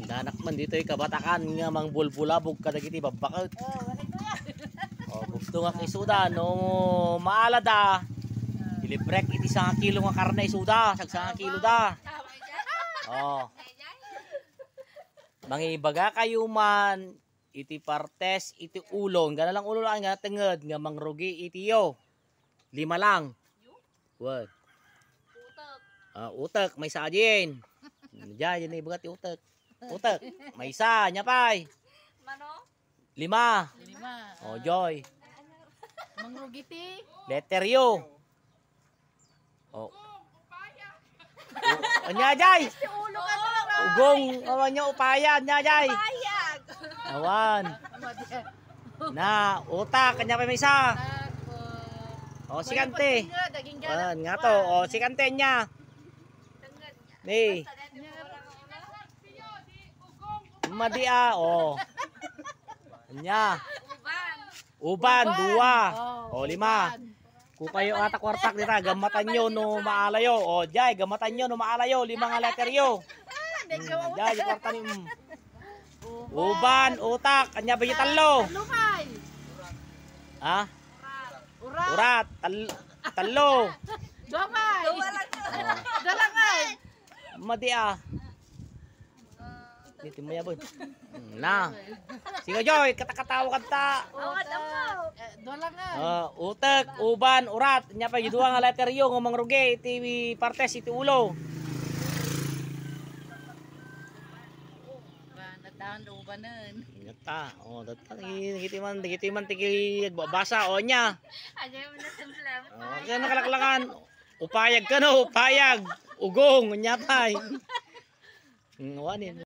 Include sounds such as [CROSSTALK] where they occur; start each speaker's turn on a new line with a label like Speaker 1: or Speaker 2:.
Speaker 1: Danak man dito ay kabatakan nga mang bulbulabog kadagiti babakot. Oh, gusto nga isuda no maala da Ilibrek iti sa kilo nga karne isuda, sag sa kilo da. Oh. [LAUGHS] Mangibaga kayo man iti partes iti ulong, gana lang ulo lang nga tenged nga mangrugi iti yo. Lima lang. Word. Utak. Ah, utak may sajin. [LAUGHS] Diyan, yan ibagat yung utak. Putek, may isa, niya pay. Mano? Lima. Lima. Oh, Joy. Mangrugiti. Letter U. Oh. oh anya, Jay. Ugong. Awan niya, upaya. Anya, Jay. Upaya. Awan. Na, utak. Kanya pa may isa. O, oh, si Kante. nga to. O, oh, si Kante niya. Ni. Hey.
Speaker 2: Madia, ah,
Speaker 1: o. Oh. Anya. Uban. Uban, dua. Oh, o, oh, lima. Kukayo ata kwartak dita, gamatan nyo no maalayo. O, jay, gamatan nyo no maalayo. Limang letter yo. Hmm, jay, kwarta ni... Hmm. Uban, utak, Anya ba talo? Talo Ha? Ah? Urat. Urat, tal talo. Domay. Dalangay. Madia. Ah. Dito mo yabon. Hmm, na. Sige Joy, katakataw kanta. Awat ako. Dolangan. Uh, utak, uban, urat. Nya pa yudwa nga letter yo ng mangruge TV partes iti ulo. Natahan uban nun. Ta. Oh, data. Gitiman, gitiman tiki agbabasa o nya. Ajay na semplam. Oh, kana Upayag ka no, upayag. Ugong, nyapay. Ngawanin. Hmm,